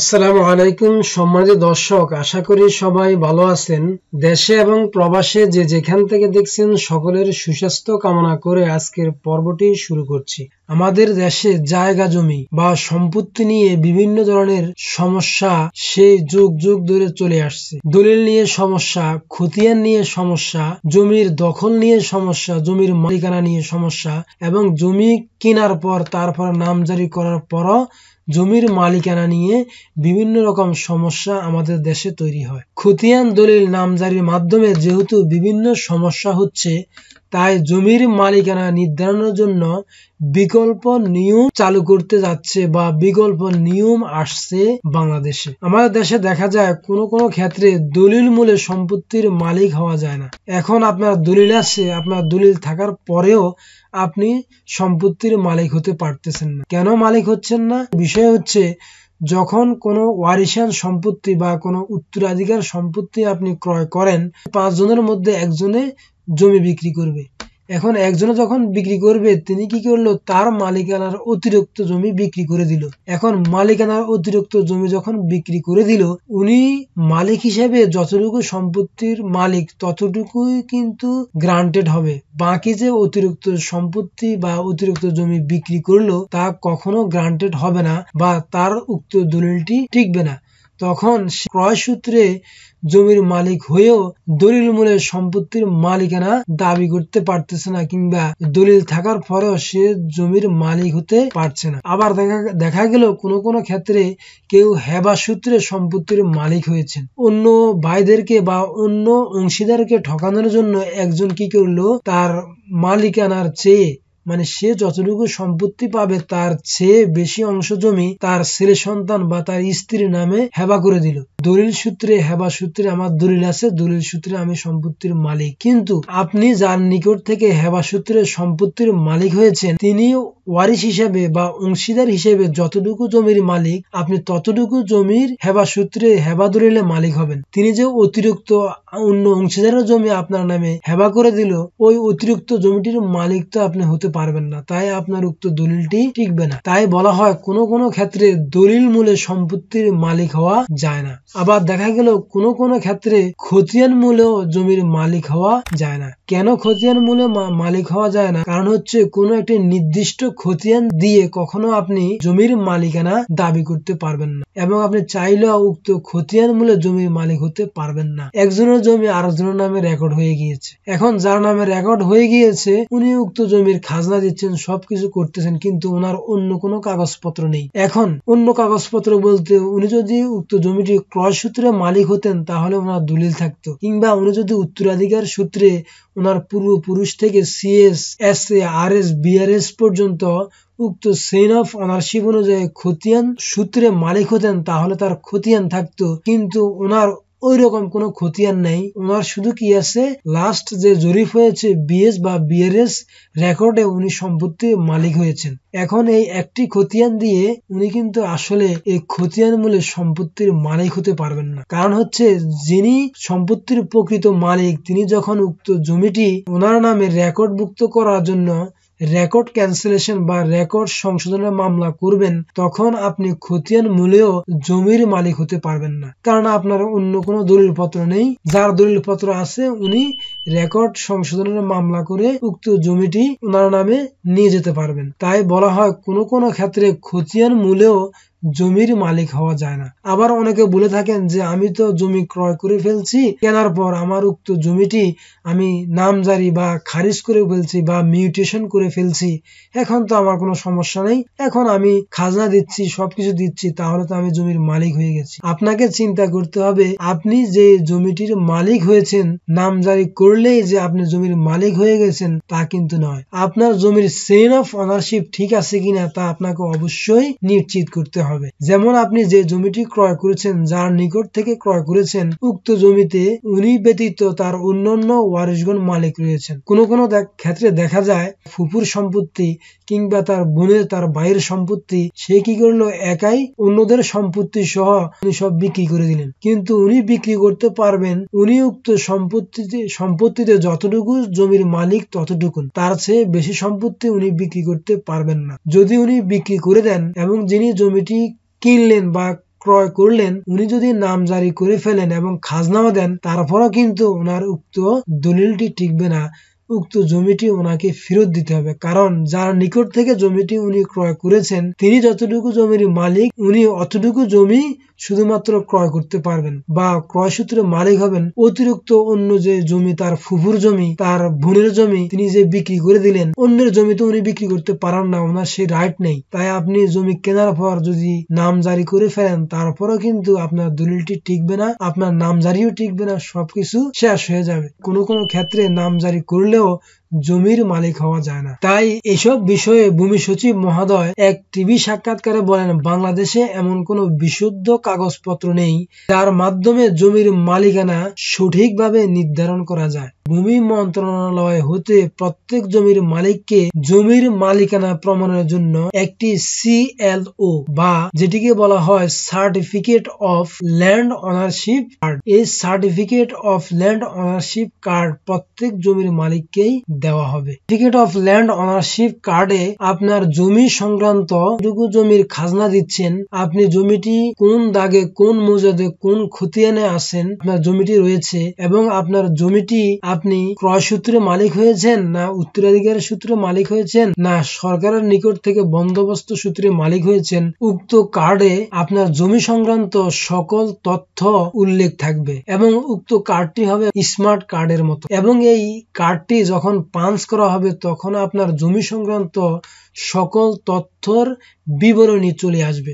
আসসালামু আলাইকুম সম্মানিত দর্শক আশা করি সবাই ভালো আছেন দেশে এবং প্রবাসে যে যেখান থেকে দেখছেন সকলের সুস্বাস্থ্য কামনা করে আজকের পর্বটি শুরু করছি আমাদের দেশে জায়গা জমি বা সম্পত্তি নিয়ে বিভিন্ন ধরনের সমস্যা সেই যুগ যুগ ধরে চলে আসছে দলিল নিয়ে সমস্যা খতিয়ান নিয়ে সমস্যা জমির দখল নিয়ে সমস্যা জমির মালিকানা নিয়ে সমস্যা এবং জমি কেনার পর তারপর নামজারি করার পরও জমির মালিকানা নিয়ে বিভিন্ন রকম সমস্যা আমাদের দেশে তৈরি হয় খতিয়ান দলিল নামজারির মাধ্যমে যেহেতু বিভিন্ন সমস্যা হচ্ছে তাই জমির মালিকানা নির্ধারণের জন্য বিকল্প নিয়ম চালু করতে যাচ্ছে বা বিকল্প নিয়ম আসছে বাংলাদেশে আমাদের দেশে দেখা যায় কোন কোন ক্ষেত্রে দলিল মূলে সম্পত্তির মালিক হওয়া যায় না এখন আপনার দলিল আসছে আপনার দলিল থাকার পরেও আপনি সম্পত্তির মালিক হতে পারতেছেন না কেন মালিক হচ্ছেন না বিষয় হচ্ছে যখন কোনো ওয়ারিশান সম্পত্তি বা কোনো উত্তরাধিকার সম্পত্তি আপনি ক্রয় করেন পাঁচজনের মধ্যে একজনে জমি বিক্রি করবে এখন একজনে যখন বিক্রি করবে তিনি কি করলো তার মালিকানার অতিরিক্ত জমি বিক্রি করে দিল এখন মালিকানার অতিরিক্ত জমি যখন বিক্রি করে দিল উনি মালিক হিসেবে যতটুকু সম্পত্তির মালিক ততটুকুই কিন্তু গ্রান্টেড হবে বাকি যে অতিরিক্ত সম্পত্তি বা অতিরিক্ত জমি বিক্রি করলো তা কখনো গ্রান্টেড হবে না বা তার উক্ত দলিলটি টিকবে না তখন ক্রয়সূত্রে জমির মালিক হয়েও দলিল মূলের সম্পত্তির মালিকানা দাবি করতে পারতেছে না কিংবা দলিল থাকার পরেও সে জমির মালিক হতে পারছে না আবার দেখা দেখা গেল কোনো কোনো ক্ষেত্রে কেউ হেবা সূত্রে সম্পত্তির মালিক হয়েছেন অন্য ভাইদেরকে বা অন্য অংশীদারকে ঠকানোর জন্য একজন কি করলো তার মালিকানার চেয়ে মানে সে যতটুকু সম্পত্তি পাবে তার চেয়ে বেশি অংশ জমি তার ছেলে সন্তান বা তার স্ত্রীর নামে হেবা করে দিল দলিল সূত্রে হেবা সূত্রে আমার দলিল আছে দলিল সূত্রে আমি সম্পত্তির মালিক কিন্তু আপনি যার নিকট থেকে হেবা সূত্রে সম্পত্তির মালিক হয়েছেন তিনি ওয়ারিস হিসেবে বা অংশীদার হিসেবে যতটুকু জমির মালিক আপনি ততটুকু জমির হেবা সূত্রে হেবা দলিলে মালিক হবেন তিনি যে অতিরিক্ত অন্য অংশীদারের জমি আপনার নামে হেবা করে দিল ওই অতিরিক্ত জমিটির মালিক তো আপনি হতে পারবেন না তাই আপনার উক্ত দলিলটি টিকবে না তাই বলা হয় কোন কোন ক্ষেত্রে দলিল মূলে সম্পত্তির মালিক হওয়া যায় না আবার দেখা গেল কোন কোন ক্ষেত্রে খতিয়ান মূলেও জমির মালিক হওয়া যায় না কেন খতিয়ান মূলে মালিক হওয়া যায় না কারণ হচ্ছে কোনো একটি নির্দিষ্ট খতিয়ান দিয়ে কখনো আপনি জমির মালিকানা দাবি করতে পারবেন না এবং আপনি চাইলেও উক্ত খতিয়ান মূলে জমির মালিক হতে পারবেন না একজনের জমি আরেকজনের নামে রেকর্ড হয়ে গিয়েছে এখন যার নামে রেকর্ড হয়ে গিয়েছে উনি উক্ত জমির খাজনা দিচ্ছেন সবকিছু করতেছেন কিন্তু ওনার অন্য কোনো কাগজপত্র নেই এখন অন্য কাগজপত্র বলতে উনি যদি উক্ত জমিটি ক্রয় সূত্রে মালিক হতেন তাহলে ওনার দলিল থাকতো কিংবা উনি যদি উত্তরাধিকার সূত্রে ওনার পূর্বপুরুষ থেকে CS S A R S BRS পর্যন্ত উক্ত সেন অফ অনারশিপ অনুযায়ী খতিয়ান সূত্রে মালিক হতেন তাহলে তার খতিয়ান থাকতো কিন্তু ওনার ওই রকম কোনো আর নেই ওনার শুধু কি আছে লাস্ট যে জরিপ হয়েছে বিএস বা বিআরএস রেকর্ডে উনি সম্পত্তি মালিক হয়েছেন এখন এই একটি খতিয়ান দিয়ে উনি কিন্তু আসলে এই খতিয়ান মূলে সম্পত্তির মালিক হতে পারবেন না কারণ হচ্ছে যিনি সম্পত্তির প্রকৃত মালিক তিনি যখন উক্ত জমিটি ওনার নামে রেকর্ড ভুক্ত করার জন্য রেকর্ড ক্যান্সেলেশন বা রেকর্ড সংশোধনের মামলা করবেন তখন আপনি খতিয়ান মূলেও জমির মালিক হতে পারবেন না কারণ আপনার অন্য কোনো দলিলপত্র নেই যার দলিলপত্র আছে উনি রেকর্ড সংশোধনের মামলা করে উক্ত জমিটি ওনার নামে নিয়ে যেতে পারবেন তাই বলা হয় কোনো কোনো ক্ষেত্রে খতিয়ান মূলেও জমির মালিক হওয়া যায় না আবার অনেকে বলে থাকেন যে আমি তো জমি ক্রয় করে ফেলছি কেনার পর আমার উক্ত জমিটি আমি নামজারি বা খারিজ করে ফেলছি বা মিউটেশন করে ফেলছি এখন তো আমার কোনো সমস্যা নেই এখন আমি খাজনা দিচ্ছি সবকিছু দিচ্ছি তাহলে তো আমি জমির মালিক হয়ে গেছি আপনাকে চিন্তা করতে হবে আপনি যে জমিটির মালিক হয়েছেন নামজারি করে করলেই যে আপনি জমির মালিক হয়ে গেছেন তা কিন্তু নয় আপনার জমির সেন অফ অনারশিপ ঠিক আছে কিনা তা আপনাকে অবশ্যই নিশ্চিত করতে হবে যেমন আপনি যে জমিটি ক্রয় করেছেন যার নিকট থেকে ক্রয় করেছেন উক্ত জমিতে উনি ব্যতীত তার অন্যান্য ওয়ারিশগণ মালিক রয়েছেন কোন কোন ক্ষেত্রে দেখা যায় ফুপুর সম্পত্তি কিংবা তার বোনের তার ভাইয়ের সম্পত্তি সে কি করলো একাই অন্যদের সম্পত্তি সহ উনি সব বিক্রি করে দিলেন কিন্তু উনি বিক্রি করতে পারবেন উনি উক্ত সম্পত্তিতে সম্পত্তি সম্পত্তিতে যতটুকু জমির মালিক ততটুকু তার চেয়ে বেশি সম্পত্তি উনি বিক্রি করতে পারবেন না যদি উনি বিক্রি করে দেন এবং যিনি জমিটি কিনলেন বা ক্রয় করলেন উনি যদি নাম জারি করে ফেলেন এবং খাজনাও দেন তারপরও কিন্তু ওনার উক্ত দলিলটি টিকবে না উক্ত জমিটি ওনাকে ফেরত দিতে হবে কারণ যার নিকট থেকে জমিটি উনি ক্রয় করেছেন তিনি যতটুকু জমির মালিক উনি অতটুকু জমি শুধুমাত্র ক্রয় করতে পারবেন বা ক্রয় সূত্রে মালিক হবেন অতিরিক্ত অন্য যে জমি তার ফুফুর জমি তার বোনের জমি তিনি যে বিক্রি করে দিলেন অন্যের জমি তো উনি বিক্রি করতে পারেন না ওনার সেই রাইট নেই তাই আপনি জমি কেনার পর যদি নাম জারি করে ফেলেন তারপরও কিন্তু আপনার দলিলটি টিকবে না আপনার নাম জারিও টিকবে না সবকিছু শেষ হয়ে যাবে কোনো কোনো ক্ষেত্রে নাম জারি করলেও জমির মালিক হওয়া যায় না তাই এসব বিষয়ে ভূমি সচিব মহোদয় এক টিভি সাক্ষাৎকারে বলেন বাংলাদেশে এমন কোনো বিশুদ্ধ কাগজপত্র নেই যার মাধ্যমে জমির মালিকানা সঠিকভাবে নির্ধারণ করা যায় ভূমি মন্ত্রণালয় হতে প্রত্যেক জমির মালিককে জমির মালিকানা প্রমাণের জন্য একটি সিএলও বা যেটিকে বলা হয় certificate of land ownership card এই certificate of land ownership card প্রত্যেক জমির মালিককেই দেওয়া হবে সার্টিফিকেট অফ ল্যান্ড অনারশিপ কার্ডে আপনার জমি সংক্রান্ত টুকু জমির খাজনা দিচ্ছেন আপনি জমিটি কোন দাগে কোন মজাদে কোন খতিয়ানে আছেন আপনার জমিটি রয়েছে এবং আপনার জমিটি আপনি ক্রয় সূত্রে মালিক হয়েছেন না উত্তরাধিকারের সূত্রে মালিক হয়েছেন না সরকারের নিকট থেকে বন্দোবস্ত সূত্রে মালিক হয়েছেন উক্ত কার্ডে আপনার জমি সংক্রান্ত সকল তথ্য উল্লেখ থাকবে এবং উক্ত কার্ডটি হবে স্মার্ট কার্ডের মতো এবং এই কার্ডটি যখন পাঞ্চ করা হবে তখন আপনার জমি সংক্রান্ত সকল তথ্যর বিবরণী চলে আসবে